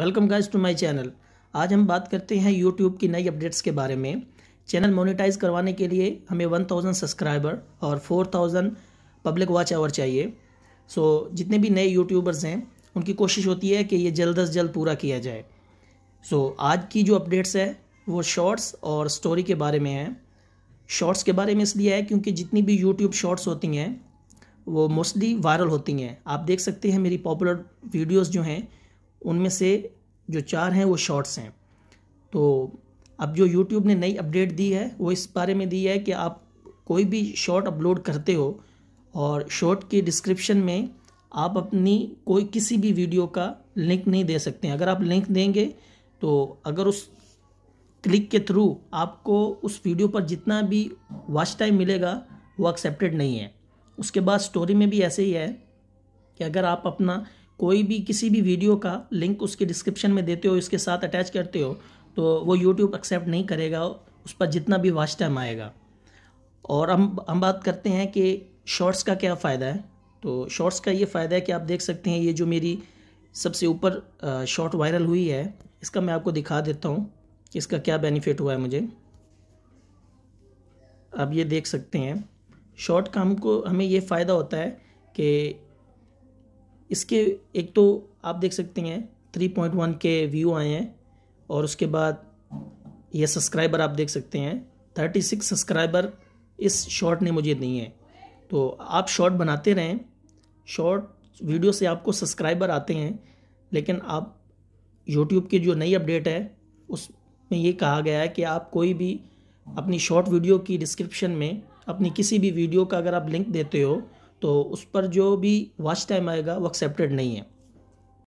welcome guys to my channel आज हम बात करते हैं यूट्यूब की नई अपडेट्स के बारे में चैनल मोनेटाइज करवाने के लिए हमें 1000 सब्सक्राइबर और 4000 पब्लिक वॉच आवर चाहिए सो so, जितने भी नए यूट्यूबर्स हैं उनकी कोशिश होती है कि ये जल्द अज जल्द पूरा किया जाए सो so, आज की जो अपडेट्स है वो शॉर्ट्स और स्टोरी के बारे में है शॉर्ट्स के बारे में इसलिए है क्योंकि जितनी भी यूट्यूब शॉर्ट्स होती हैं वो मोस्टली वायरल होती हैं आप देख सकते हैं मेरी पॉपुलर वीडियोज़ जो हैं उनमें से जो चार हैं वो शॉर्ट्स हैं तो अब जो यूट्यूब ने नई अपडेट दी है वो इस बारे में दी है कि आप कोई भी शॉर्ट अपलोड करते हो और शॉर्ट के डिस्क्रिप्शन में आप अपनी कोई किसी भी वीडियो का लिंक नहीं दे सकते हैं अगर आप लिंक देंगे तो अगर उस क्लिक के थ्रू आपको उस वीडियो पर जितना भी वॉच टाइम मिलेगा वो एक्सेप्टेड नहीं है उसके बाद स्टोरी में भी ऐसे ही है कि अगर आप अपना कोई भी किसी भी वीडियो का लिंक उसके डिस्क्रिप्शन में देते हो इसके साथ अटैच करते हो तो वो यूट्यूब एक्सेप्ट नहीं करेगा उस पर जितना भी वाच टाइम आएगा और हम हम बात करते हैं कि शॉर्ट्स का क्या फ़ायदा है तो शॉर्ट्स का ये फ़ायदा है कि आप देख सकते हैं ये जो मेरी सबसे ऊपर शॉर्ट वायरल हुई है इसका मैं आपको दिखा देता हूँ कि इसका क्या बेनिफिट हुआ है मुझे आप ये देख सकते हैं शॉर्ट का हमको हमें ये फ़ायदा होता है कि इसके एक तो आप देख सकते हैं 3.1 के व्यू आए हैं और उसके बाद ये सब्सक्राइबर आप देख सकते हैं 36 सब्सक्राइबर इस शॉर्ट ने मुझे दिए हैं तो आप शॉर्ट बनाते रहें शॉर्ट वीडियो से आपको सब्सक्राइबर आते हैं लेकिन आप यूट्यूब की जो नई अपडेट है उसमें ये कहा गया है कि आप कोई भी अपनी शॉर्ट वीडियो की डिस्क्रिप्शन में अपनी किसी भी वीडियो का अगर आप लिंक देते हो तो उस पर जो भी वॉच टाइम आएगा वो एक्सेप्टेड नहीं है